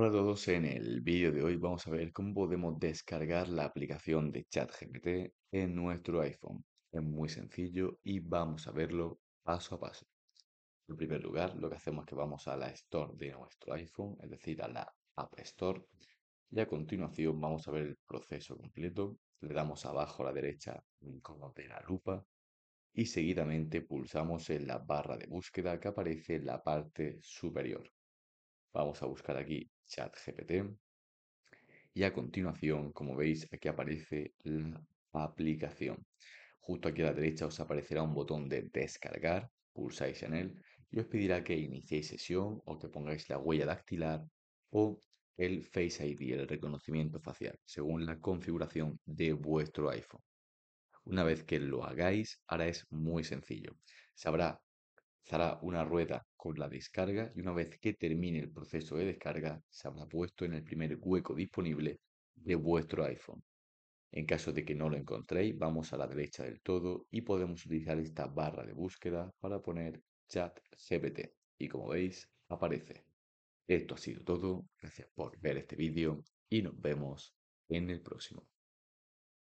Hola a todos, en el vídeo de hoy vamos a ver cómo podemos descargar la aplicación de ChatGPT en nuestro iPhone. Es muy sencillo y vamos a verlo paso a paso. En primer lugar, lo que hacemos es que vamos a la Store de nuestro iPhone, es decir, a la App Store, y a continuación vamos a ver el proceso completo. Le damos abajo a la derecha color de la lupa y seguidamente pulsamos en la barra de búsqueda que aparece en la parte superior. Vamos a buscar aquí ChatGPT. Y a continuación, como veis, aquí aparece la aplicación. Justo aquí a la derecha os aparecerá un botón de descargar, pulsáis en él y os pedirá que iniciéis sesión o que pongáis la huella dactilar o el Face ID, el reconocimiento facial, según la configuración de vuestro iPhone. Una vez que lo hagáis, ahora es muy sencillo. Se hará una rueda con la descarga y una vez que termine el proceso de descarga se habrá puesto en el primer hueco disponible de vuestro iPhone. En caso de que no lo encontréis, vamos a la derecha del todo y podemos utilizar esta barra de búsqueda para poner chat GPT. Y como veis, aparece. Esto ha sido todo. Gracias por ver este vídeo y nos vemos en el próximo.